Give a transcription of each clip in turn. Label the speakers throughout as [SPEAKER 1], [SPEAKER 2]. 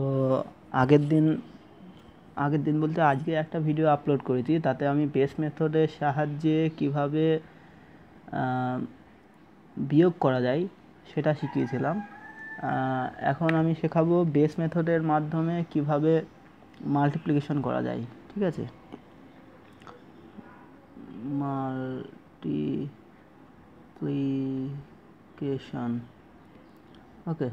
[SPEAKER 1] তো আগের দিন আগের দিন বলতে আজকে একটা ভিডিও আপলোড করেছি তাতে আমি বেস মেথডের সাহায্যে কিভাবে বিয়োগ করা যায় সেটা শিখিয়েছিলাম এখন আমি শেখাবো বেস মেথডের মাধ্যমে কিভাবে মাল্টিপ্লিকেশন করা যায় ঠিক আছে মাল্টিপ্লিকেশন ওকে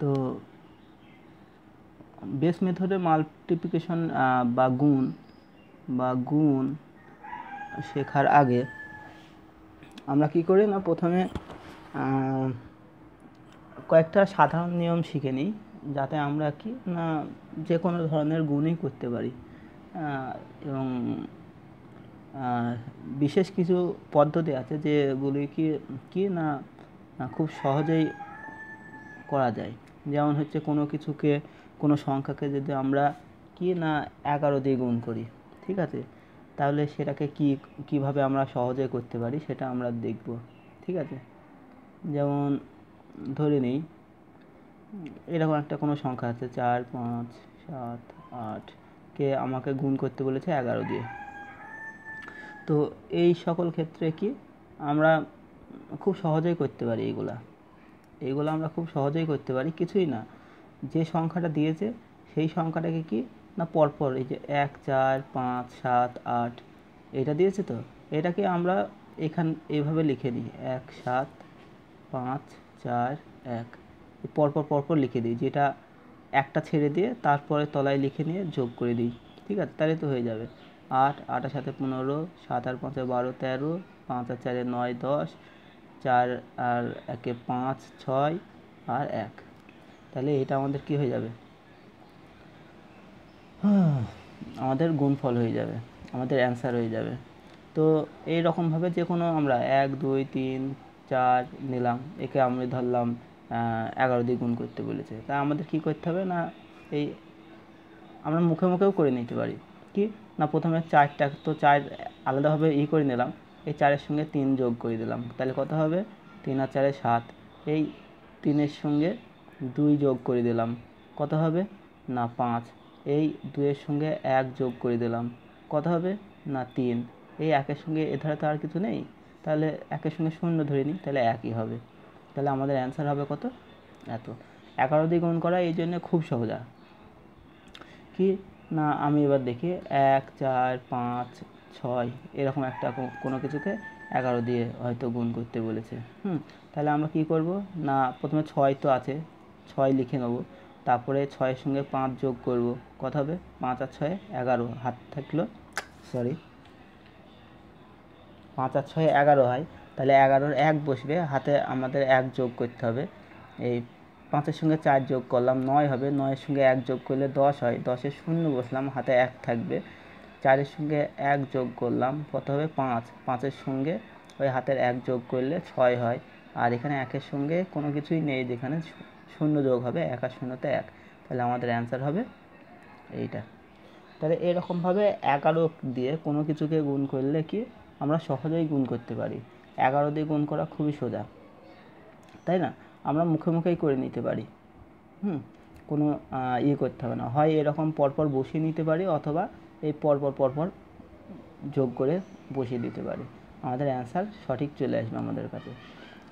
[SPEAKER 1] তো বেস মেথডে মাল্টিপ্লিকেশন বা গুণ বা গুণ শেখার আগে আমরা কি করি না প্রথমে কয়েকটা সাধারণ নিয়ম শিখে নিই যাতে আমরা কি না যে কোনো ধরনের গুণই করতে পারি এবং বিশেষ কিছু পদ্ধতি আছে যেগুলি কি কি না খুব সহজেই করা যায় যেমন হচ্ছে কোনো কিছুকে কোনো সংখ্যাকে যদি আমরা কি না এগারো দিয়ে গুণ করি ঠিক আছে তাহলে সেটাকে কি কিভাবে আমরা সহজে করতে পারি সেটা আমরা দেখব ঠিক আছে যেমন ধরে নিই এরকম একটা কোনো সংখ্যা আছে চার পাঁচ সাত আট কে আমাকে গুণ করতে বলেছে এগারো দিয়ে তো এই সকল ক্ষেত্রে কি আমরা খুব সহজেই করতে পারি এগুলা এগুলো আমরা খুব সহজেই করতে পারি কিছুই না যে সংখ্যাটা দিয়েছে সেই সংখ্যাটাকে কি না পরপর এই যে এক চার পাঁচ সাত আট এটা দিয়েছে তো এটাকে আমরা এখান এভাবে লিখে দিই এক সাত পাঁচ চার এক পরপর পরপর লিখে দিই যেটা একটা ছেড়ে দিয়ে তারপরে তলায় লিখে নিয়ে যোগ করে দিই ঠিক আছে তাহলে তো হয়ে যাবে আট আটার সাথে পনেরো সাত আর পাঁচে বারো তেরো পাঁচ আর চারে নয় দশ চার আর একে পাঁচ ছয় আর এক তাহলে এটা আমাদের কি হয়ে যাবে আমাদের গুণফল হয়ে যাবে আমাদের অ্যান্সার হয়ে যাবে তো এই রকমভাবে যে কোনো আমরা এক দুই তিন চার নিলাম একে আমি ধরলাম এগারো দিয়ে গুণ করতে বলেছে তা আমাদের কি করতে হবে না এই আমরা মুখে মুখেও করে নিতে পারি কি না প্রথমে চারটা তো চার আলাদাভাবে ই করে নিলাম এই চারের সঙ্গে তিন যোগ করে দিলাম তাহলে কত হবে তিন আর চারে সাত এই তিনের সঙ্গে দুই যোগ করে দিলাম কত হবে না পাঁচ এই দুইয়ের সঙ্গে এক যোগ করে দিলাম কত হবে না তিন এই একের সঙ্গে এধারে তো আর কিছু নেই তাহলে একের সঙ্গে শূন্য ধরে নিই তাহলে একই হবে তাহলে আমাদের অ্যান্সার হবে কত এত এগারো দিয়ে গুণ করা এই জন্য খুব সহজা কি না আমি এবার দেখি এক চার পাঁচ ছয় এরকম একটা কোনো কিছুকে এগারো দিয়ে হয়তো গুণ করতে বলেছে হুম তাহলে আমরা কি করব না প্রথমে ছয় তো আছে ছয় লিখে নেব তারপরে ছয়ের সঙ্গে পাঁচ যোগ করব কত হবে পাঁচ আর ছয়ে এগারো হাত থাকলো সরি পাঁচ আর ছয় এগারো হয় তাহলে এগারোর এক বসবে হাতে আমাদের এক যোগ করতে হবে এই পাঁচের সঙ্গে চার যোগ করলাম নয় হবে নয়ের সঙ্গে এক যোগ করলে দশ হয় দশে শূন্য বসলাম হাতে এক থাকবে চারের সঙ্গে এক যোগ করলাম কত হবে পাঁচ পাঁচের সঙ্গে ওই হাতের এক যোগ করলে ছয় হয় আর এখানে একের সঙ্গে কোনো কিছুই নেই যেখানে শূন্য যোগ হবে এক আর শূন্যতে এক তাহলে আমাদের অ্যান্সার হবে এইটা তাহলে এরকমভাবে এগারো দিয়ে কোনো কিছুকে গুণ করলে কি আমরা সহজেই গুণ করতে পারি এগারো দিয়ে গুণ করা খুবই সোজা তাই না আমরা মুখে মুখেই করে নিতে পারি হুম কোনো ইয়ে করতে হবে না হয় এরকম পরপর বসিয়ে নিতে পারি অথবা এই পরপর পরপর যোগ করে বসিয়ে দিতে পারি আমাদের অ্যান্সার সঠিক চলে আসবে আমাদের কাছে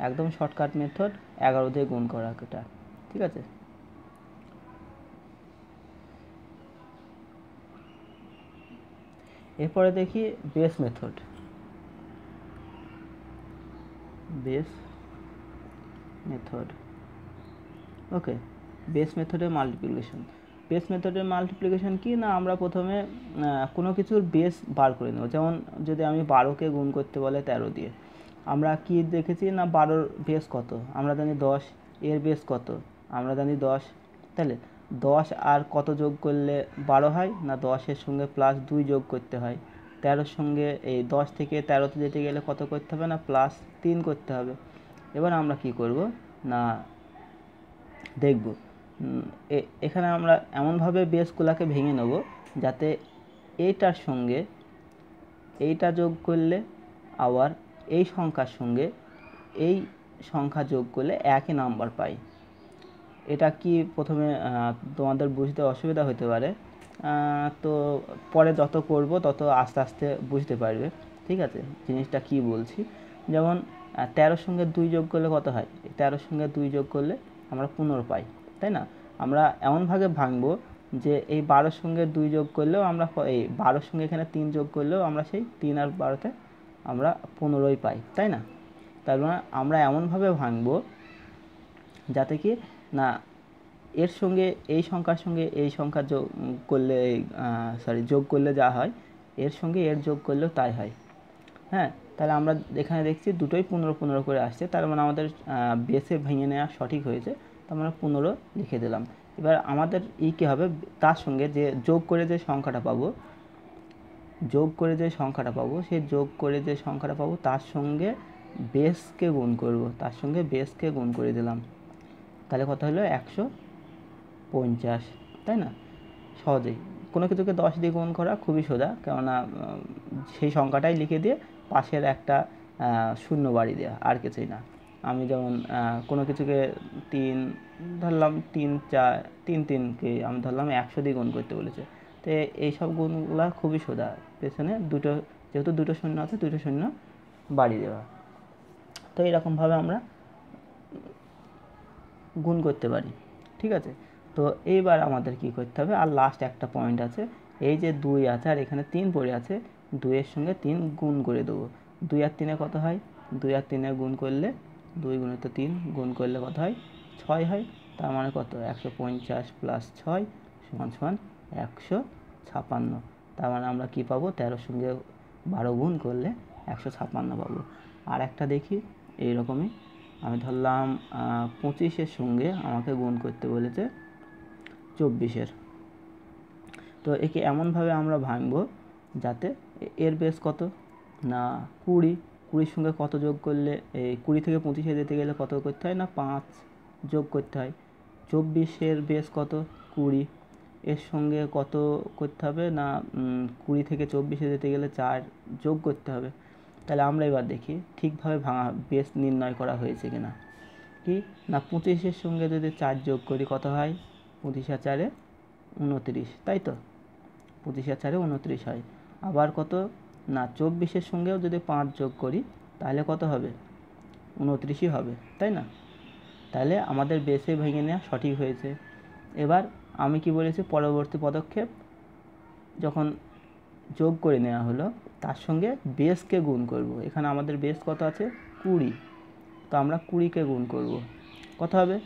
[SPEAKER 1] একদম শর্টকাট মেথড এগারো দিয়ে গুণ করা এটা ঠিক আছে এরপরে দেখি base method base method okay base মেথডে মাল্টিপ্লিকেশন বেস মেথডের মাল্টিপ্লিকেশন কি না আমরা প্রথমে কোনো কিছুর বেস বার করে নেব যেমন যদি আমি বারোকে গুণ করতে বলে তেরো দিয়ে আমরা কি দেখেছি না বারোর বেস কত আমরা জানি দশ এর বেস কত আমরা জানি দশ তাহলে দশ আর কত যোগ করলে বারো হয় না দশের সঙ্গে প্লাস দুই যোগ করতে হয় তেরোর সঙ্গে এই দশ থেকে তেরোতে যেতে গেলে কত করতে হবে না প্লাস তিন করতে হবে এবার আমরা কি করব না দেখব এখানে আমরা এমনভাবে বেসগুলোকে ভেঙে নেব যাতে এইটার সঙ্গে এইটা যোগ করলে আবার এই সংখ্যার সঙ্গে এই সংখ্যা যোগ করলে একই নাম্বার পাই এটা কি প্রথমে তোমাদের বুঝতে অসুবিধা হতে পারে তো পরে যত করব তত আস্তে আস্তে বুঝতে পারবে ঠিক আছে জিনিসটা কি বলছি যেমন তেরোর সঙ্গে দুই যোগ করলে কত হয় তেরোর সঙ্গে দুই যোগ করলে আমরা পনেরো পাই তাই না আমরা এমনভাবে ভাঙবো যে এই বারোর সঙ্গে দুই যোগ করলেও আমরা এই বারোর সঙ্গে এখানে তিন যোগ করলেও আমরা সেই তিন আর বারোতে আমরা পনেরোই পাই তাই না তার মানে আমরা এমনভাবে ভাঙবো যাতে কি না এর সঙ্গে এই সংখ্যার সঙ্গে এই সংখ্যা যোগ করলে সরি যোগ করলে যা হয় এর সঙ্গে এর যোগ করলেও তাই হয় হ্যাঁ তাহলে আমরা এখানে দেখছি দুটোই পনেরো পনেরো করে আসছে তার মানে আমাদের বেসে ভেঙে নেওয়া সঠিক হয়েছে আমরা পনেরো লিখে দিলাম এবার আমাদের ই কী হবে তার সঙ্গে যে যোগ করে যে সংখ্যাটা পাবো যোগ করে যে সংখ্যাটা পাবো সে যোগ করে যে সংখ্যাটা পাবো তার সঙ্গে বেসকে গুণ করব তার সঙ্গে বেসকে গুণ করে দিলাম তাহলে কত হলো একশো পঞ্চাশ তাই না সহজেই কোনো কিছুকে দশ দিয়ে গুণ করা খুবই সোজা কেননা সেই সংখ্যাটাই লিখে দিয়ে পাশের একটা শূন্য বাড়ি দেওয়া আর কিছুই না আমি যেমন কোনো কিছুকে তিন ধরলাম তিন চার তিন তিনকে আমি ধরলাম একশো দিয়ে গুণ করতে বলেছে তো এইসব গুণগুলো খুবই সোজা পেছনে দুটো যেহেতু দুটো শূন্য আছে দুটো শূন্য বাড়ি দেওয়া তো এরকমভাবে আমরা গুণ করতে পারি ঠিক আছে তো এইবার আমাদের কি করতে হবে আর লাস্ট একটা পয়েন্ট আছে এই যে দুই আছে আর এখানে তিন পড়ে আছে দুইয়ের সঙ্গে তিন গুণ করে দেবো দুই আর তিনে কত হয় দুই আর তিনে গুণ করলে দুই গুণিত তিন গুণ করলে কত হয় ছয় হয় তার মানে কত একশো পঞ্চাশ প্লাস ছয় সমান সমান একশো ছাপান্ন তার মানে আমরা কী পাবো তেরোর সঙ্গে বারো গুণ করলে একশো ছাপান্ন পাবো আর একটা দেখি এই রকমই আমি ধরলাম পঁচিশের সঙ্গে আমাকে গুণ করতে বলেছে চব্বিশের তো একে এমনভাবে আমরা ভাঙব যাতে এর বেস কত না কুড়ি কুড়ির সঙ্গে কত যোগ করলে এই কুড়ি থেকে পঁচিশে যেতে গেলে কত করতে হয় না পাঁচ যোগ করতে হয় চব্বিশের বেস কত কুড়ি এর সঙ্গে কত করতে হবে না কুড়ি থেকে চব্বিশে যেতে গেলে চার যোগ করতে হবে তাহলে আমরা এবার দেখি ঠিকভাবে ভাঙা বেস নির্ণয় করা হয়েছে কি না কি না পঁচিশের সঙ্গে যদি চার যোগ করি কত হয় পঁচিশ আর চারে উনত্রিশ তাই তো পঁচিশ চারে উনত্রিশ হয় আবার কত না চব্বিশের সঙ্গেও যদি পাঁচ যোগ করি তাহলে কত হবে উনত্রিশই হবে তাই না তাহলে আমাদের বেসে ভেঙে নেওয়া সঠিক হয়েছে এবার আমি কি বলেছি পরবর্তী পদক্ষেপ যখন যোগ করে নেওয়া হলো তার সঙ্গে বেসকে গুণ করব। এখানে আমাদের বেস কত আছে কুড়ি তো আমরা কুড়িকে গুণ করব। কত হবে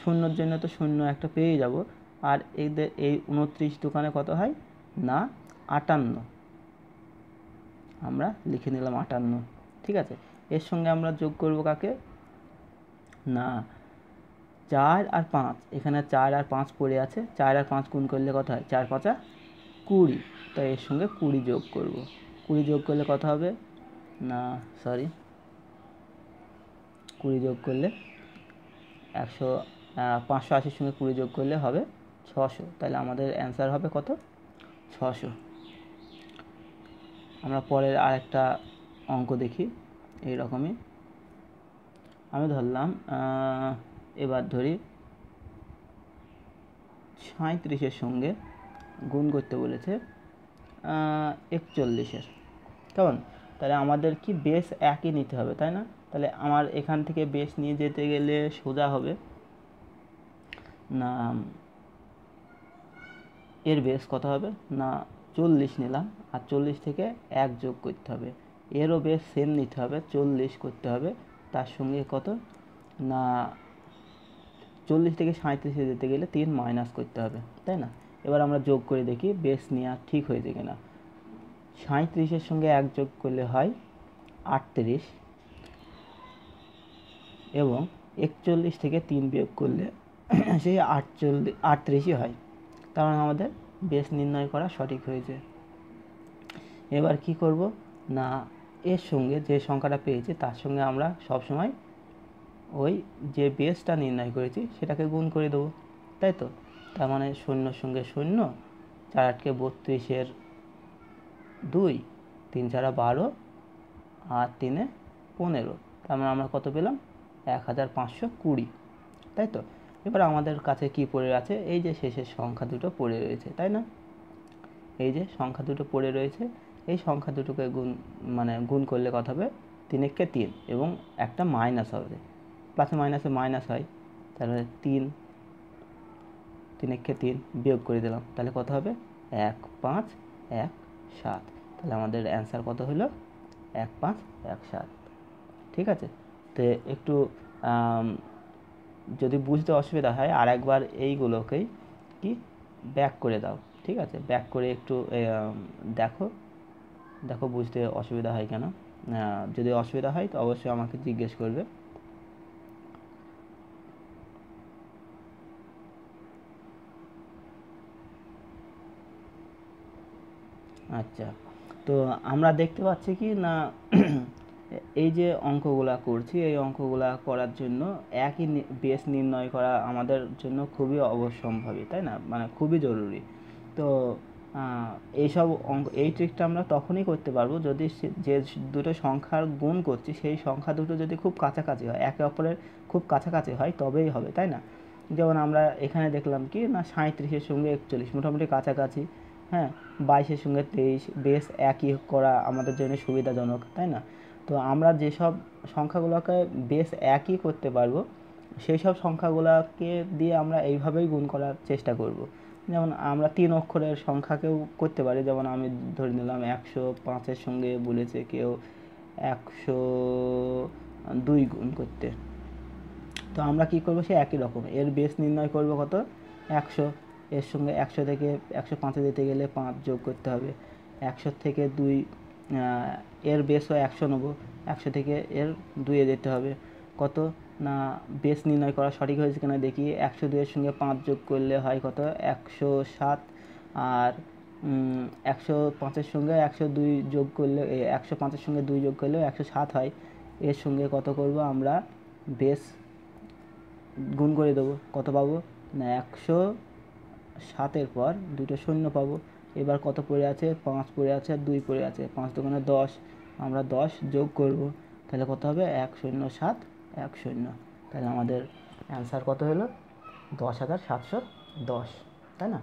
[SPEAKER 1] শূন্যর জন্য তো শূন্য একটা পেয়ে যাব আর এদের এই উনত্রিশ দোকানে কত হয় না আটান্ন আমরা লিখে নিলাম আটান্ন ঠিক আছে এর সঙ্গে আমরা যোগ করব কাকে না চার আর পাঁচ এখানে চার আর পাঁচ পড়ে আছে চার আর পাঁচ গুণ করলে কত হয় চার পাঁচা কুড়ি তাই এর সঙ্গে কুড়ি যোগ করব কুড়ি যোগ করলে কত হবে না সরি কুড়ি যোগ করলে একশো পাঁচশো আশির সঙ্গে কুড়ি যোগ করলে হবে ছশো তাহলে আমাদের অ্যান্সার হবে কত ছশো আমরা পরের আর একটা অঙ্ক দেখি এই রকমই আমি ধরলাম এবার ধরি সাঁত্রিশের সঙ্গে গুণ করতে বলেছে একচল্লিশের কেমন তাহলে আমাদের কি বেস একই নিতে হবে তাই না তাহলে আমার এখান থেকে বেস নিয়ে যেতে গেলে সোজা হবে না এর বেস কত হবে না চল্লিশ নিলাম আর চল্লিশ থেকে এক যোগ করতে হবে এরও বেশ সেম নিতে হবে চল্লিশ করতে হবে তার সঙ্গে কত না চল্লিশ থেকে সাঁত্রিশে যেতে গেলে তিন মাইনাস করতে হবে তাই না এবার আমরা যোগ করে দেখি বেস নেওয়া ঠিক হয়েছে কিনা সাঁত্রিশের সঙ্গে এক যোগ করলে হয় আটত্রিশ এবং একচল্লিশ থেকে তিন বিয়োগ করলে সেই আটচল্লিশ আটত্রিশই হয় কারণ মানে আমাদের বেস নির্ণয় করা সঠিক হয়েছে এবার কি করব না এর সঙ্গে যে সংখ্যাটা পেয়েছি তার সঙ্গে আমরা সব সময় ওই যে বেসটা নির্ণয় করেছি সেটাকে গুণ করে দেবো তাই তো তার মানে শূন্য সঙ্গে শূন্য চার আটকে বত্রিশের দুই তিন ছাড়া বারো আর তিনে পনেরো তার মানে আমরা কত পেলাম এক হাজার পাঁচশো কুড়ি তাই তো এবার আমাদের কাছে কি পড়ে আছে এই যে শেষের সংখ্যা দুটো পড়ে রয়েছে তাই না এই যে সংখ্যা দুটো পড়ে রয়েছে এই সংখ্যা দুটোকে গুণ মানে গুণ করলে কত হবে তিন একে তিন এবং একটা মাইনাস হবে প্লাসে মাইনাসে মাইনাস হয় তাহলে তিন তিন একে তিন বিয়োগ করে দিলাম তাহলে কত হবে এক পাঁচ এক সাত তাহলে আমাদের অ্যান্সার কত হলো এক পাঁচ এক সাত ঠিক আছে তো একটু যদি বুঝতে অসুবিধা হয় আর একবার এইগুলোকেই কি ব্যাক করে দাও ঠিক আছে ব্যাক করে একটু দেখো দেখো বুঝতে অসুবিধা হয় কেন যদি অসুবিধা হয় তো অবশ্যই আমাকে জিজ্ঞেস করবে আচ্ছা তো আমরা দেখতে পাচ্ছি কি না এই যে অঙ্কগুলা করছি এই অঙ্কগুলা করার জন্য একই বেস নির্ণয় করা আমাদের জন্য খুবই অবশ্যম্ভাবী তাই না মানে খুবই জরুরি তো এইসব অঙ্ক এই ট্রিকটা আমরা তখনই করতে পারবো যদি যে দুটো সংখ্যার গুণ করছি সেই সংখ্যা দুটো যদি খুব কাছাকাছি হয় একে অপরের খুব কাছাকাছি হয় তবেই হবে তাই না যেমন আমরা এখানে দেখলাম কি না সাঁত্রিশের সঙ্গে একচল্লিশ মোটামুটি কাছাকাছি হ্যাঁ বাইশের সঙ্গে তেইশ বেশ একই করা আমাদের জন্য সুবিধাজনক তাই না তো আমরা যেসব সংখ্যাগুলোকে বেশ একই করতে পারবো সেই সব সংখ্যাগুলোকে দিয়ে আমরা এইভাবেই গুণ করার চেষ্টা করব যেমন আমরা তিন অক্ষরের সংখ্যাকেও করতে পারি যেমন আমি ধরে নিলাম একশো পাঁচের সঙ্গে বলেছে কেউ একশো দুই গুণ করতে তো আমরা কি করব সে একই রকম এর বেস নির্ণয় করব কত একশো এর সঙ্গে একশো থেকে একশো পাঁচে যেতে গেলে পাঁচ যোগ করতে হবে একশো থেকে দুই এর বেসও একশো নেবো একশো থেকে এর দুইয়ে যেতে হবে কত না বেস নির্ণয় করা সঠিক হয়েছে কিনা দেখি একশো দুইয়ের সঙ্গে পাঁচ যোগ করলে হয় কত একশো সাত আর একশো পাঁচের সঙ্গে একশো দুই যোগ করলে একশো পাঁচের সঙ্গে দুই যোগ করলেও একশো সাত হয় এর সঙ্গে কত করব আমরা বেস গুণ করে দেবো কত পাবো না একশো সাতের পর দুটো শূন্য পাবো এবার কত পড়ে আছে পাঁচ পড়ে আছে আর দুই পড়ে আছে পাঁচ দোকানে দশ আমরা দশ যোগ করব তাহলে কত হবে এক শূন্য সাত এক শূন্য তাহলে আমাদের অ্যান্সার কত হলো দশ হাজার সাতশো দশ তাই না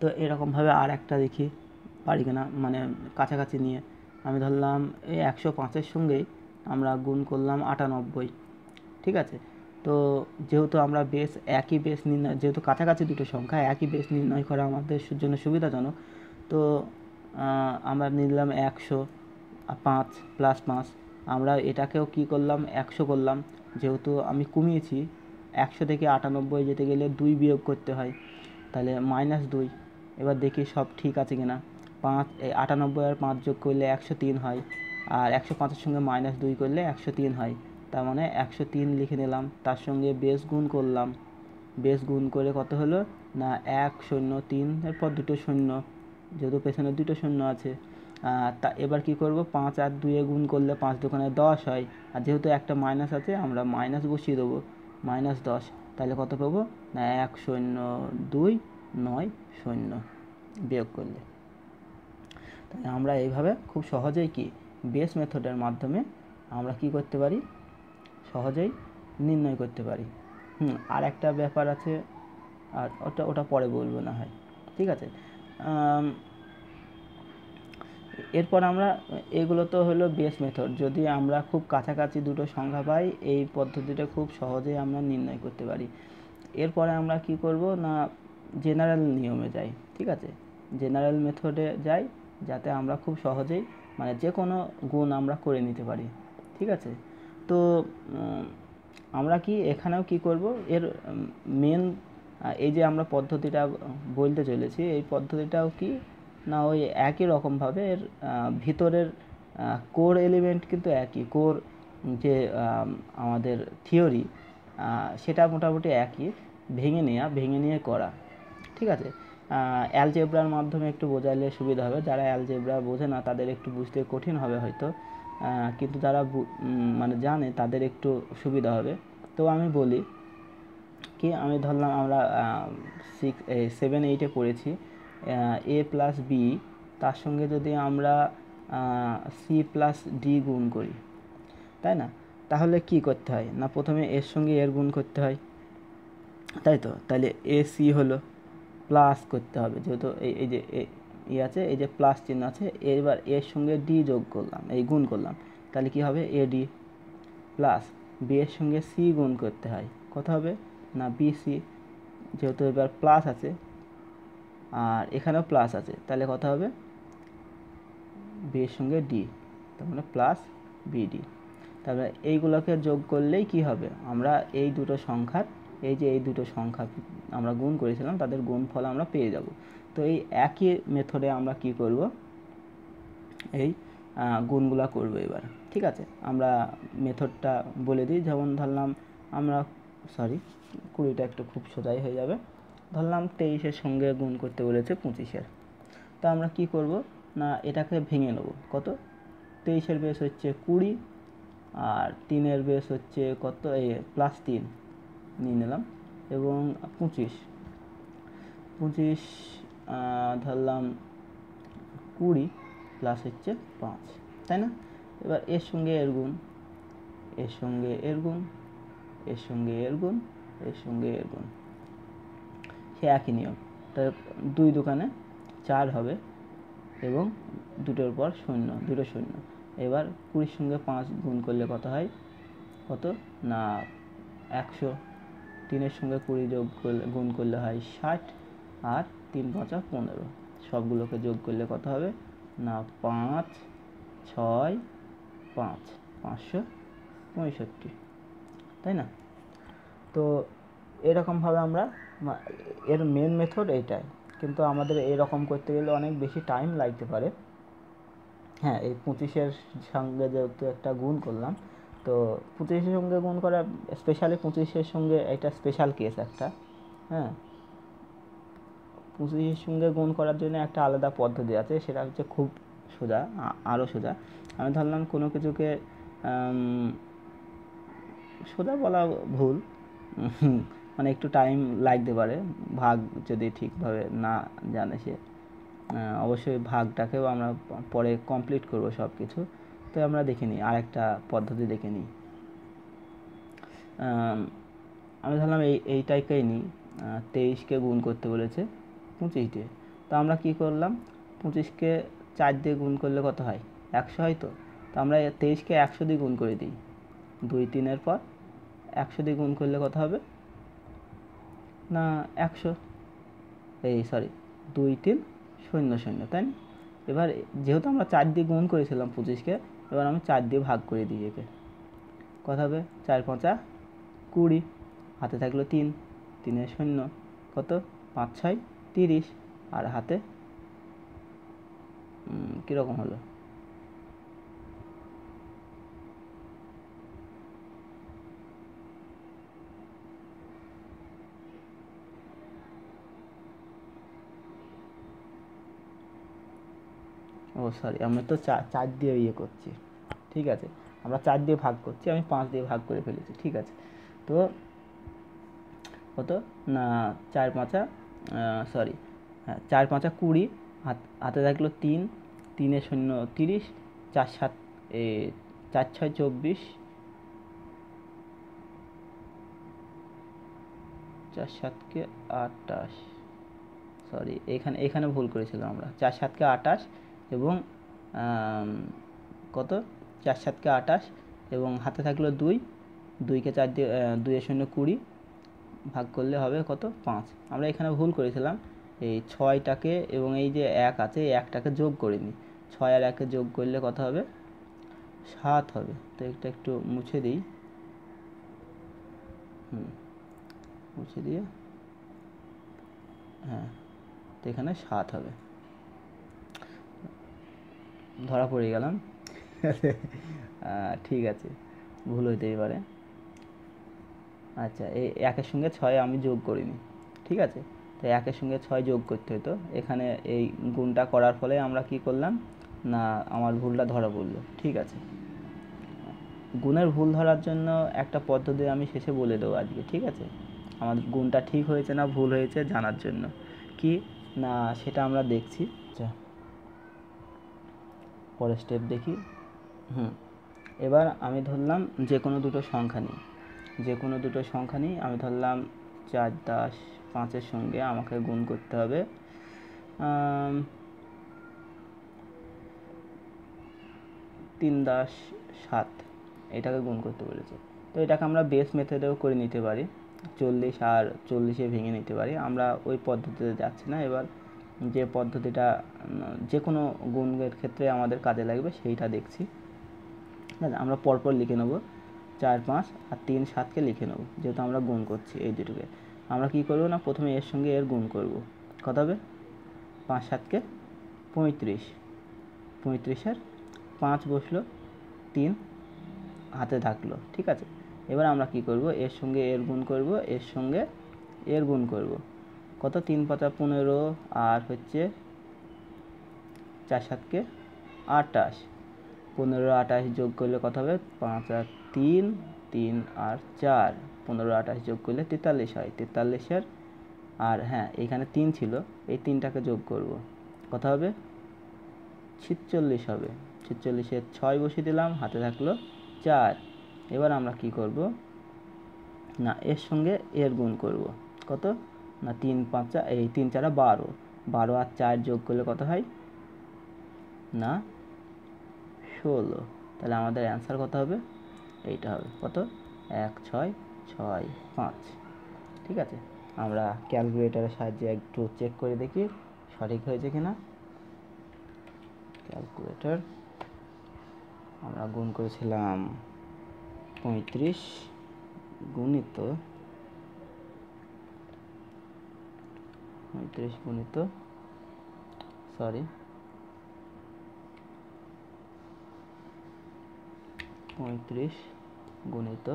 [SPEAKER 1] তো এরকমভাবে আর একটা দেখি পারি কিনা মানে কাছাকাছি নিয়ে আমি ধরলাম এই একশো পাঁচের সঙ্গেই আমরা গুণ করলাম আটানব্বই ঠিক আছে তো যেহেতু আমরা বেস একই বেস নির্ণয় যেহেতু কাছাকাছি দুটো সংখ্যা একই বেস নির্ণয় করা আমাদের জন্য সুবিধাজনক তো আমরা নিলাম একশো পাঁচ প্লাস পাঁচ আমরা এটাকেও কি করলাম একশো করলাম যেহেতু আমি কমিয়েছি একশো থেকে আটানব্বই যেতে গেলে দুই বিয়োগ করতে হয় তাহলে মাইনাস দুই এবার দেখি সব ঠিক আছে কিনা পাঁচ আটানব্বই আর পাঁচ যোগ করলে একশো তিন হয় আর একশো পাঁচের সঙ্গে মাইনাস দুই করলে একশো তিন হয় তার মানে একশো তিন লিখে নিলাম তার সঙ্গে বেশ গুণ করলাম বেশ গুণ করে কত হলো না এক শূন্য তিন এরপর দুটো শূন্য যেহেতু পেছনে দুটো শূন্য আছে তা এবার কি করব পাঁচ আর দুয়ে গুণ করলে পাঁচ দোকানে দশ হয় আর যেহেতু একটা মাইনাস আছে আমরা মাইনাস বসিয়ে দেবো মাইনাস দশ তাহলে কত পাবো না এক শূন্য দুই নয় শূন্য বিয়োগ করলে তাহলে আমরা এইভাবে খুব সহজেই কি বেস মেথডের মাধ্যমে আমরা কি করতে পারি সহজেই নির্ণয় করতে পারি হুম আর একটা ব্যাপার আছে আর ওটা ওটা পরে বলবো না হয় ঠিক আছে এরপর আমরা এগুলো তো হলো বেস মেথড যদি আমরা খুব কাছাকাছি দুটো সংখ্যা পাই এই পদ্ধতিটা খুব সহজেই আমরা নির্ণয় করতে পারি এরপরে আমরা কি করব না জেনারেল নিয়মে যাই ঠিক আছে জেনারেল মেথডে যাই যাতে আমরা খুব সহজেই মানে যে কোনো গুণ আমরা করে নিতে পারি ঠিক আছে তো আমরা কি এখানেও কি করব এর মেন এই যে আমরা পদ্ধতিটা বলতে চলেছি এই পদ্ধতিটাও কি না ওই একই রকমভাবে এর ভিতরের কোর এলিমেন্ট কিন্তু একই কোর যে আমাদের থিওরি সেটা মোটামুটি একই ভেঙে নেওয়া ভেঙে নিয়ে করা ঠিক আছে অ্যালজেব্রার মাধ্যমে একটু বোঝাইলে সুবিধা হবে যারা অ্যালজেব্রা বোঝে না তাদের একটু বুঝতে কঠিন হবে হয়তো কিন্তু যারা মানে জানে তাদের একটু সুবিধা হবে তো আমি বলি কি আমি ধরলাম আমরা সিক্স সেভেন এইটে পড়েছি এ প্লাস বি তার সঙ্গে যদি আমরা সি প্লাস ডি গুণ করি তাই না তাহলে কি করতে হয় না প্রথমে এর সঙ্গে এর গুণ করতে হয় তাই তো তাহলে এ সি হলো প্লাস করতে হবে যেহেতু এই এই যে ই e আছে এই যে প্লাস চিহ্ন আছে এবার এর সঙ্গে ডি যোগ করলাম এই গুণ করলাম তাহলে কি হবে এ ডি প্লাস বি এর সঙ্গে সি গুণ করতে হয় কথা হবে না বি সি যেহেতু এবার প্লাস আছে আর এখানেও প্লাস আছে তাহলে কথা হবে বি এর সঙ্গে ডি তার মানে প্লাস বিডি তারপরে এইগুলোকে যোগ করলেই কি হবে আমরা এই দুটো সংখ্যার এই যে এই দুটো সংখ্যা আমরা গুণ করেছিলাম তাদের গুণফল আমরা পেয়ে যাব তো এই একই মেথডে আমরা কি করব এই গুণগুলা করব এবার ঠিক আছে আমরা মেথডটা বলে দিই যেমন ধরলাম আমরা সরি কুড়িটা একটু খুব সোজাই হয়ে যাবে ধরলাম তেইশের সঙ্গে গুণ করতে বলেছে পঁচিশের তো আমরা কি করব না এটাকে ভেঙে নেব কত তেইশের বেস হচ্ছে কুড়ি আর তিনের বেস হচ্ছে কত এ প্লাস তিন নিয়ে নিলাম এবং পঁচিশ পঁচিশ ধরলাম কুড়ি প্লাস হচ্ছে পাঁচ তাই না এবার এর সঙ্গে এর গুণ এর সঙ্গে এর গুণ এর সঙ্গে এর গুণ এর সঙ্গে এর গুণ একই নিয়ম তাহলে দুই দোকানে চার হবে এবং দুটোর পর শূন্য দুটো শূন্য এবার কুড়ির সঙ্গে পাঁচ গুণ করলে কত হয় কত না একশো তিনের সঙ্গে কুড়ি যোগ করলে গুণ করলে হয় ষাট আর তিন পাঁচা পনেরো সবগুলোকে যোগ করলে কত হবে না পাঁচ ছয় পাঁচ পাঁচশো পঁয়ষট্টি তাই না তো এরকমভাবে আমরা এর মেন মেথড এইটাই কিন্তু আমাদের এরকম করতে গেলে অনেক বেশি টাইম লাগতে পারে হ্যাঁ এই পঁচিশের সঙ্গে যেহেতু একটা গুণ করলাম তো পঁচিশের সঙ্গে গুণ করা স্পেশালি পঁচিশের সঙ্গে এটা স্পেশাল কেস একটা হ্যাঁ পঁচিশের সঙ্গে গুণ করার জন্য একটা আলাদা পদ্ধতি আছে সেটা হচ্ছে খুব সোজা আরও সোজা আমি ধরলাম কোনো কিছুকে সোজা বলা ভুল মানে একটু টাইম লাগতে পারে ভাগ যদি ঠিকভাবে না জানে সে অবশ্যই ভাগটাকেও আমরা পরে কমপ্লিট করব সব কিছু তো আমরা দেখে নিই আরেকটা পদ্ধতি দেখে নিই আমি ধরলাম এই এইটাইকেই নিই তেইশকে গুণ করতে বলেছে পঁচিশ দিয়ে তো আমরা কি করলাম পঁচিশকে চার দিয়ে গুণ করলে কত হয় একশো হয় তো তো আমরা তেইশকে একশো দিয়ে গুণ করে দিই দুই তিনের পর একশো দিয়ে গুণ করলে কত হবে না একশো এই সরি দুই তিন শূন্য শূন্য তাই না এবার যেহেতু আমরা চার দিয়ে গুণ করেছিলাম পঁচিশকে এবার আমি চার দিয়ে ভাগ করে দিই একে কত হবে চার পাঁচা কুড়ি হাতে থাকলো তিন তিনে শূন্য কত পাঁচ ছয় তিরিশ আর হাতে কীরকম হলো সরি আমি তো চার চার দিয়ে ইয়ে করছি ঠিক আছে আমরা চার দিয়ে ভাগ করছি আমি পাঁচ দিয়ে ভাগ করে ফেলেছি ঠিক আছে তো কত না চার পাঁচা সরি হ্যাঁ চার পাঁচা কুড়ি হাত হাতে থাকলো তিন তিনে শূন্য তিরিশ চার সাত এ চার ছয় চব্বিশ চার সাতকে আটাশ সরি এখানে এখানে ভুল করেছিলাম আমরা চার সাতকে আটাশ এবং কত চার সাতকে আঠাশ এবং হাতে থাকলো দুই দুইকে চার দিয়ে দুইয়ের শূন্য কুড়ি ভাগ করলে হবে কত পাঁচ আমরা এখানে ভুল করেছিলাম এই ছয়টাকে এবং এই যে এক আছে এই একটাকে যোগ করিনি ছয় আর একে যোগ করলে কত হবে সাত হবে তো এটা একটু মুছে দিই হুম মুছে দিয়ে হ্যাঁ তো এখানে সাত হবে ধরা পড়ে গেলাম ঠিক আছে ভুল হইতেই পারে আচ্ছা এই একের সঙ্গে ছয় আমি যোগ করিনি ঠিক আছে তো একের সঙ্গে ছয় যোগ করতে হতো এখানে এই গুণটা করার ফলে আমরা কি করলাম না আমার ভুলটা ধরা পড়লো ঠিক আছে গুণের ভুল ধরার জন্য একটা পদ্ধতি আমি শেষে বলে দেবো আজকে ঠিক আছে আমাদের গুণটা ঠিক হয়েছে না ভুল হয়েছে জানার জন্য কি না সেটা আমরা দেখছি আচ্ছা পরের স্টেপ দেখি হুম এবার আমি ধরলাম যে কোনো দুটো সংখ্যা নিই যে কোনো দুটো সংখ্যা নিই আমি ধরলাম চার দশ পাঁচের সঙ্গে আমাকে গুণ করতে হবে তিন দশ সাত এটাকে গুণ করতে বলেছে তো এটাকে আমরা বেস মেথডেও করে নিতে পারি চল্লিশ আর চল্লিশে ভেঙে নিতে পারি আমরা ওই পদ্ধতিতে যাচ্ছি না এবার যে পদ্ধতিটা যে কোনো গুণের ক্ষেত্রে আমাদের কাজে লাগবে সেইটা দেখছি ঠিক আছে আমরা পরপর লিখে নেব চার পাঁচ আর তিন সাতকে লিখে নেব যেহেতু আমরা গুণ করছি এই দুটোকে আমরা কি করব না প্রথমে এর সঙ্গে এর গুণ করব কত হবে পাঁচ সাতকে পঁয়ত্রিশ পঁয়ত্রিশের পাঁচ বসলো তিন হাতে থাকলো ঠিক আছে এবার আমরা কি করব এর সঙ্গে এর গুণ করব এর সঙ্গে এর গুণ করব কত তিন পাতা পনেরো আর হচ্ছে চার সাতকে আটাশ পনেরো আটাশ যোগ করলে কত হবে পাঁচ আর তিন তিন আর চার পনেরো আটাশ যোগ করলে তেতাল্লিশ হয় তেতাল্লিশের আর হ্যাঁ এখানে তিন ছিল এই তিনটাকে যোগ করব কত হবে ছিচল্লিশ হবে ছিচল্লিশের ছয় বসিয়ে দিলাম হাতে থাকলো চার এবার আমরা কি করব না এর সঙ্গে এর গুণ করব কত না তিন চার এই তিন চারা বারো বারো আর চার যোগ করলে কত হয় না ষোলো তাহলে আমাদের অ্যান্সার কত হবে এইটা হবে কত এক ছয় ছয় পাঁচ ঠিক আছে আমরা ক্যালকুলেটারের সাহায্যে একটু চেক করে দেখি সঠিক হয়েছে কি না ক্যালকুলেটার আমরা গুণ করেছিলাম পঁয়ত্রিশ গুণিত পঁয়ত্রিশ গুণিত সরি পঁয়ত্রিশ গুণিত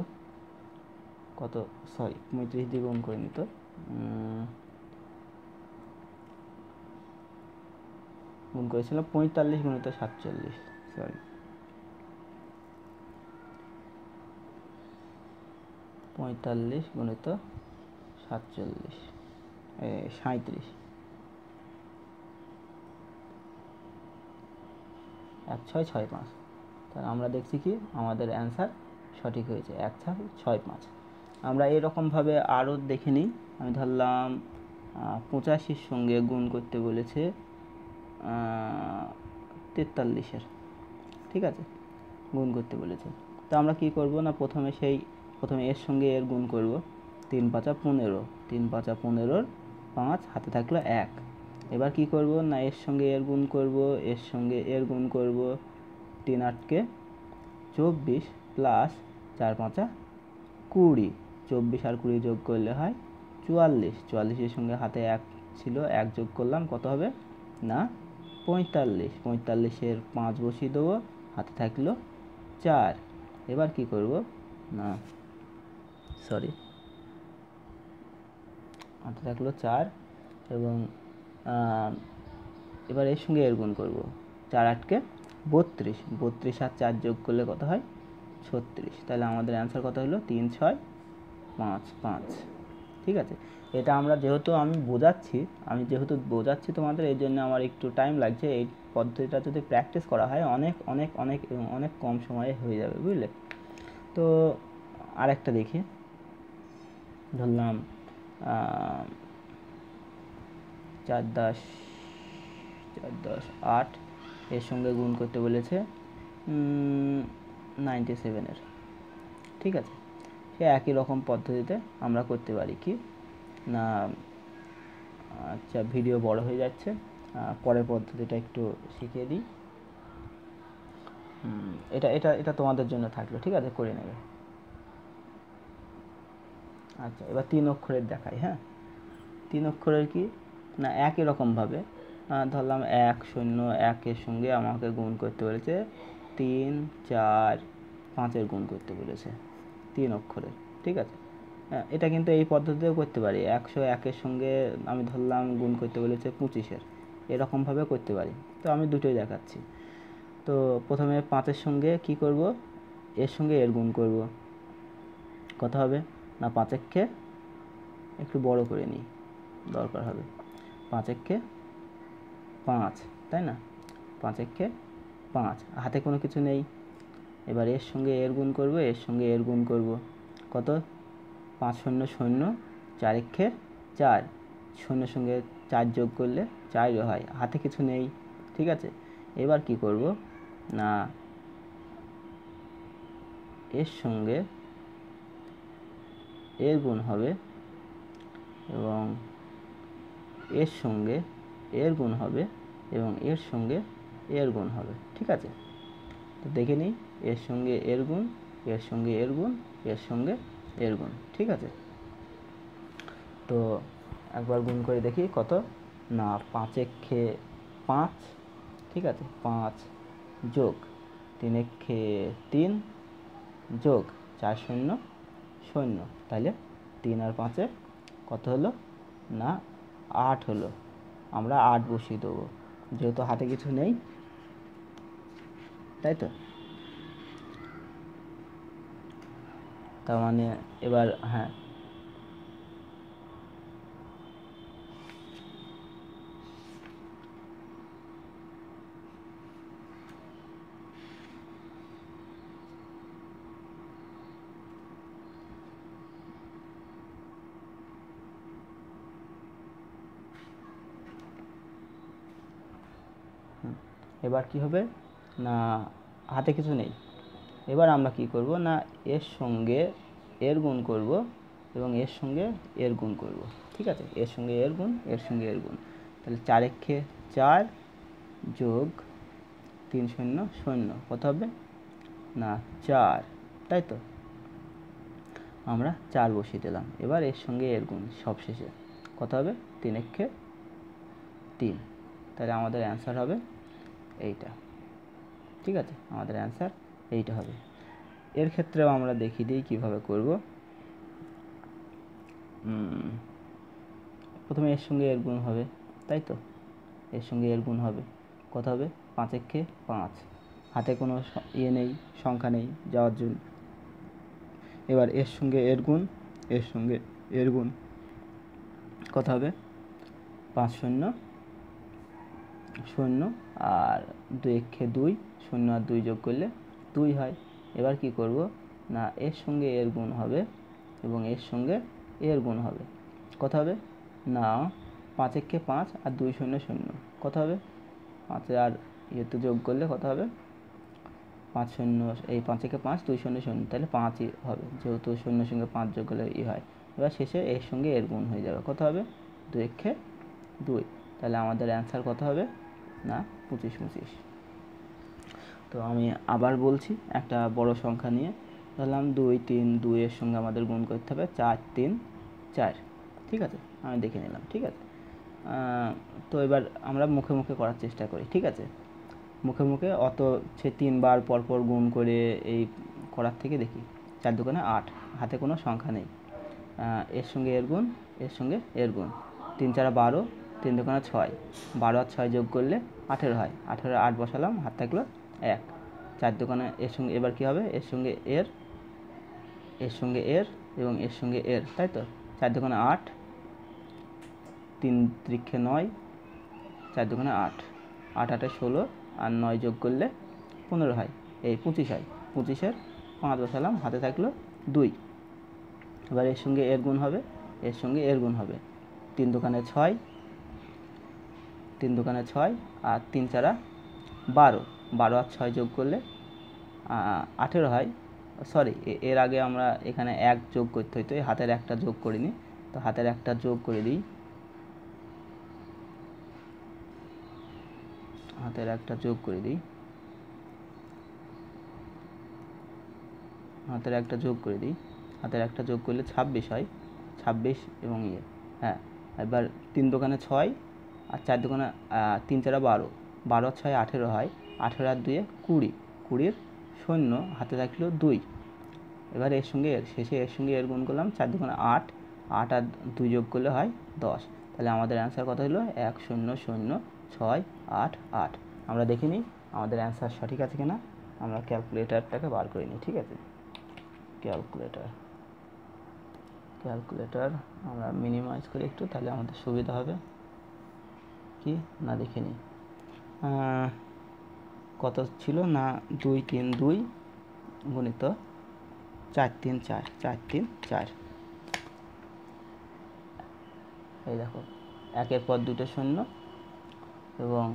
[SPEAKER 1] কত সরি পঁয়ত্রিশ দিয়ে গুণ করে নিত গুণ করেছিলাম পঁয়তাল্লিশ গুণিত সাতচল্লিশ সরি পঁয়তাল্লিশ গুণিত সাতচল্লিশ সাঁত্রিশ এক ছয় ছয় পাঁচ তাহলে আমরা দেখছি কি আমাদের অ্যান্সার সঠিক হয়েছে এক ছয় ছয় পাঁচ আমরা এরকমভাবে আরও দেখে নিই আমি ধরলাম পঁচাশির সঙ্গে গুণ করতে বলেছে তেতাল্লিশের ঠিক আছে গুণ করতে বলেছে তো আমরা কি করব না প্রথমে সেই প্রথমে এর সঙ্গে এর গুণ করব তিন পাঁচা পনেরো তিন পাঁচা পনেরোর পাঁচ হাতে থাকলো এক এবার কি করব না এর সঙ্গে এর গুণ করব এর সঙ্গে এর গুণ করব তিন আটকে চব্বিশ প্লাস চার পাঁচা কুড়ি চব্বিশ আর কুড়ি যোগ করলে হয় চুয়াল্লিশ চুয়াল্লিশের সঙ্গে হাতে এক ছিল এক যোগ করলাম কত হবে না পঁয়তাল্লিশ পঁয়তাল্লিশের পাঁচ বসিয়ে দেবো হাতে থাকলো চার এবার কি করব না সরি অর্থাৎ থাকলো চার এবং এবার এর সঙ্গে এর গুণ করবো চার আটকে বত্রিশ বত্রিশ আর চার যোগ করলে কত হয় ছত্রিশ তাহলে আমাদের অ্যান্সার কত হলো তিন ছয় পাঁচ পাঁচ ঠিক আছে এটা আমরা যেহেতু আমি বোঝাচ্ছি আমি যেহেতু বোঝাচ্ছি তোমাদের এই জন্য আমার একটু টাইম লাগছে এই পদ্ধতিটা যদি প্র্যাকটিস করা হয় অনেক অনেক অনেক এবং অনেক কম সময়ে হয়ে যাবে বুঝলে তো আরেকটা দেখি ধরলাম চার দশ চার দশ আট এর সঙ্গে গুণ করতে বলেছে নাইনটি সেভেনের ঠিক আছে সে একই রকম পদ্ধতিতে আমরা করতে পারি কি না আচ্ছা ভিডিও বড় হয়ে যাচ্ছে পরের পদ্ধতিটা একটু শিখিয়ে দিই এটা এটা এটা তোমাদের জন্য থাকলো ঠিক আছে করে নেবে আচ্ছা এবার তিন অক্ষরের দেখাই হ্যাঁ তিন অক্ষরের কি না একই রকমভাবে ধরলাম এক শূন্য একের সঙ্গে আমাকে গুণ করতে বলেছে তিন চার পাঁচের গুণ করতে বলেছে তিন অক্ষরের ঠিক আছে এটা কিন্তু এই পদ্ধতিতেও করতে পারি একশো একের সঙ্গে আমি ধরলাম গুণ করতে বলেছে পঁচিশের এরকমভাবে করতে পারি তো আমি দুটোই দেখাচ্ছি তো প্রথমে পাঁচের সঙ্গে কি করব এর সঙ্গে এর গুণ করব কত হবে না পাঁচ পাঁচেককে একটু বড় করে নিই দরকার হবে পাঁচেককে পাঁচ তাই না পাঁচেককে পাঁচ হাতে কোনো কিছু নেই এবার এর সঙ্গে এর গুণ করব এর সঙ্গে এর গুণ করব কত পাঁচ শূন্য শূন্য চারেক্ষে চার শূন্য সঙ্গে চার যোগ করলে চারও হয় হাতে কিছু নেই ঠিক আছে এবার কি করব না এর সঙ্গে এর গুণ হবে এবং এর সঙ্গে এর গুণ হবে এবং এর সঙ্গে এর গুণ হবে ঠিক আছে তো দেখে নিই এর সঙ্গে এর গুণ এর সঙ্গে এর গুণ এর সঙ্গে এর গুণ ঠিক আছে তো একবার গুণ করে দেখি কত না পাঁচে খেয়ে পাঁচ ঠিক আছে পাঁচ যোগ তিনে খেয়ে তিন যোগ চার শূন্য শূন্য তাহলে তিন আর পাঁচে কত হলো না আট হলো আমরা আট বসিয়ে দেবো যেহেতু হাতে কিছু নেই তাই তো তার মানে এবার হ্যাঁ এবার কি হবে না হাতে কিছু নেই এবার আমরা কি করব না এর সঙ্গে এর গুণ করব এবং এর সঙ্গে এর গুণ করব ঠিক আছে এর সঙ্গে এর গুণ এর সঙ্গে এর গুণ তাহলে চার একে চার যোগ তিন শূন্য শূন্য কত হবে না চার তাই তো আমরা চার বসিয়ে দিলাম এবার এর সঙ্গে এর গুণ সবশেষে কত হবে তিন একে তিন তাহলে আমাদের অ্যান্সার হবে এইটা ঠিক আছে আমাদের অ্যান্সার এইটা হবে এর ক্ষেত্রেও আমরা দেখিয়ে দিই কীভাবে করব প্রথমে এর সঙ্গে এর গুণ হবে তাই তো এর সঙ্গে এর গুণ হবে কত হবে পাঁচেককে পাঁচ হাতে কোনো ইয়ে নেই সংখ্যা নেই যাওয়ার জন্য এবার এর সঙ্গে এর গুণ এর সঙ্গে এর গুণ কত হবে পাঁচ শূন্য শূন্য আর দুই এক্ষে দুই শূন্য আর দুই যোগ করলে দুই হয় এবার কি করব না এর সঙ্গে এর গুণ হবে এবং এর সঙ্গে এর গুণ হবে কত হবে না পাঁচ এক্ষে পাঁচ আর দুই শূন্য শূন্য কত হবে পাঁচে আর ইয়েতে যোগ করলে কত হবে পাঁচ শূন্য এই পাঁচ একে পাঁচ দুই শূন্য শূন্য তাহলে পাঁচই হবে যেহেতু শূন্যের সঙ্গে পাঁচ যোগ করলে ই হয় এবার শেষে এর সঙ্গে এর গুণ হয়ে যাবে কত হবে দুই এক্ষে দুই তাহলে আমাদের অ্যান্সার কত হবে না পঁচিশ পঁচিশ তো আমি আবার বলছি একটা বড় সংখ্যা নিয়ে ধরলাম দুই তিন দুইয়ের সঙ্গে আমাদের গুণ করতে হবে চার তিন চার ঠিক আছে আমি দেখে নিলাম ঠিক আছে তো এবার আমরা মুখে মুখে করার চেষ্টা করি ঠিক আছে মুখে মুখে অত সে তিনবার পরপর গুণ করে এই করার থেকে দেখি চার দোকানে আট হাতে কোনো সংখ্যা নেই এর সঙ্গে এর গুণ এর সঙ্গে এর গুণ তিন চারা বারো তিন দোকানা ছয় বারো আর ছয় যোগ করলে আঠেরো হয় আঠেরো আট বসালাম হাত থাকলো এক চার দোকানে এর সঙ্গে এবার কি হবে এর সঙ্গে এর এর সঙ্গে এর এবং এর সঙ্গে এর তাই তো চার দোকানে আট তিন ত্রিক্ষে নয় চার দোকানে আট আট আটে ষোলো আর নয় যোগ করলে পনেরো হয় এই পঁচিশ হয় পঁচিশের পাঁচ বসালাম হাতে থাকলো দুই এবার এর সঙ্গে এর গুণ হবে এর সঙ্গে এর গুণ হবে তিন দোকানে ছয় তিন দোকানে ছয় আর তিন চারা বারো বারো আর ছয় যোগ করলে আঠেরো হয় সরি এর আগে আমরা এখানে এক যোগ করতে হইতো এই হাতের একটা যোগ করিনি তো হাতের একটা যোগ করে দিই হাতের একটা যোগ করে দিই হাতের একটা যোগ করে দিই হাতের একটা যোগ করলে ছাব্বিশ হয় ছাব্বিশ এবং ইয়ে হ্যাঁ এবার তিন দোকানে ছয় আর চার দুগুণা তিন চারা বারো বারো ছয় আঠেরো হয় আঠেরো আর দুয়ে কুড়ি কুড়ির শূন্য হাতে থাকলো দুই এবার এর সঙ্গে এর শেষে এর সঙ্গে এর গুণ করলাম চার দুগুণা আট আট আর দুই যোগ করলে হয় দশ তাহলে আমাদের অ্যান্সার কত হলো এক শূন্য শূন্য ছয় আট আট আমরা দেখে নিই আমাদের অ্যান্সার সঠিক আছে কিনা আমরা ক্যালকুলেটারটাকে বার করে নিই ঠিক আছে ক্যালকুলেটার ক্যালকুলেটার আমরা মিনিমাইজ করি একটু তাহলে আমাদের সুবিধা হবে কি না দেখে নিই কত ছিল না দুই তিন দুই গণিত চার তিন চার চার তিন চার এই দেখো একের পর দুটো শূন্য এবং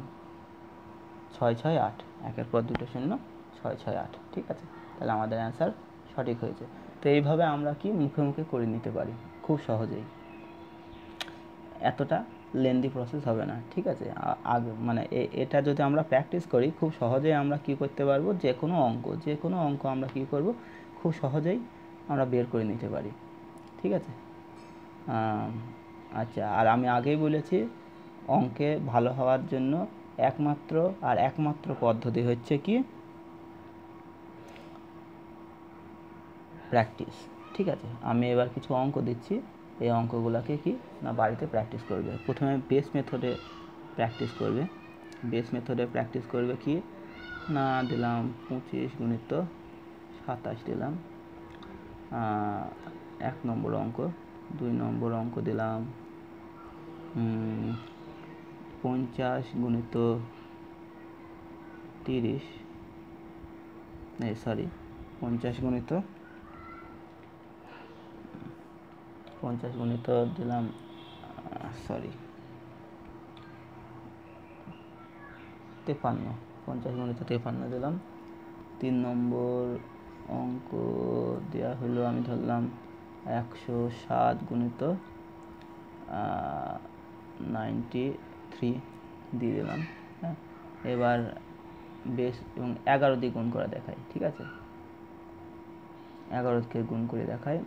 [SPEAKER 1] ছয় ছয় আট একের পর দুটো শূন্য ছয় ছয় আট ঠিক আছে তাহলে আমাদের অ্যান্সার সঠিক হয়েছে তো এইভাবে আমরা কি মুখে মুখে করে নিতে পারি খুব সহজেই এতটা লেন্দি প্রসেস হবে না ঠিক আছে আগে মানে এটা যদি আমরা প্র্যাকটিস করি খুব সহজেই আমরা কি করতে পারবো যে কোনো অঙ্ক যে কোনো অঙ্ক আমরা কি করব খুব সহজেই আমরা বের করে নিতে পারি ঠিক আছে আচ্ছা আর আমি আগেই বলেছি অঙ্কে ভালো হওয়ার জন্য একমাত্র আর একমাত্র পদ্ধতি হচ্ছে কি প্র্যাকটিস ঠিক আছে আমি এবার কিছু অঙ্ক দিচ্ছি এই অঙ্কগুলোকে কি না বাড়িতে প্র্যাকটিস করবে প্রথমে বেস মেথডে প্র্যাকটিস করবে বেস মেথডে প্র্যাকটিস করবে কি না দিলাম পঁচিশ গুণিত সাতাশ দিলাম এক নম্বর অঙ্ক দুই নম্বর অঙ্ক দিলাম পঞ্চাশ গুণিত তিরিশ সরি পঞ্চাশ গুণিত পঞ্চাশ গুণিত দিলাম সরি তেপান্ন পঞ্চাশ গুণিত তেপান্ন দিলাম তিন নম্বর অঙ্ক দেওয়া হলো আমি ধরলাম একশো সাত গুণিত নাইনটি থ্রি দিয়ে দিলাম হ্যাঁ এবার বেশ এবং এগারো দিয়ে গুণ করা দেখায় ঠিক আছে এগারোকে গুণ করে দেখায়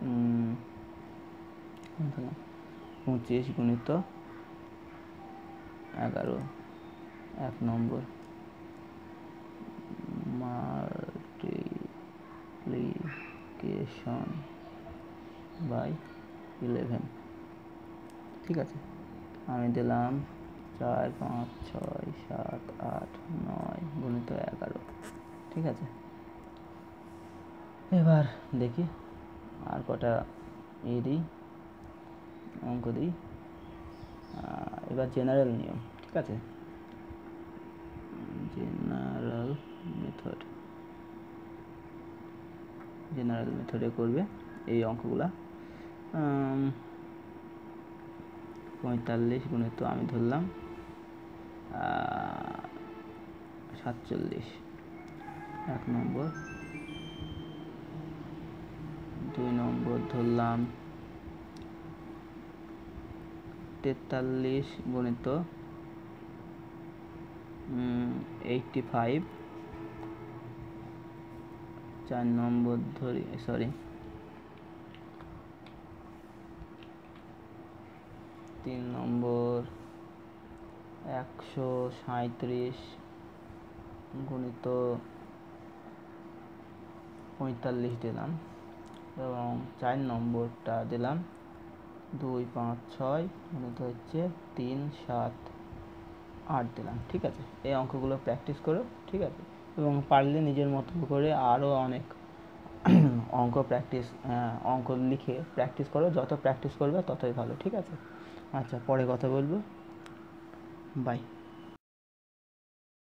[SPEAKER 1] পঁচিশ গুণিত এগারো এক নম্বর মাল্টিপ্লিকেশন বাই ইলেভেন ঠিক আছে আমি দিলাম চার পাঁচ ছয় সাত আট নয় গুণিত এগারো ঠিক আছে এবার দেখি আর কটা এ দিই অঙ্ক দিই এবার জেনারেল নিয়ম ঠিক আছে জেনারেল মেথড জেনারেল মেথডে করবে এই অঙ্কগুলা পঁয়তাল্লিশ গুণিত আমি ধরলাম সাতচল্লিশ এক নম্বর দুই নম্বর ধরলাম তেতাল্লিশ গণিত এইটটি ফাইভ চার নম্বর ধরি সরি তিন নম্বর একশো সাঁত্রিশ গুণিত পঁয়তাল্লিশ দিলাম এবং চার নম্বরটা দিলাম দুই পাঁচ ছয় গুণিত মানে হচ্ছে তিন সাত আট দিলাম ঠিক আছে এই অঙ্কগুলো প্র্যাকটিস করো ঠিক আছে এবং পারলে নিজের মতো করে আরও অনেক অঙ্ক প্র্যাকটিস অঙ্ক লিখে প্র্যাকটিস করো যত প্র্যাকটিস করবে ততই ভালো ঠিক আছে আচ্ছা পরে কথা বলবো বাই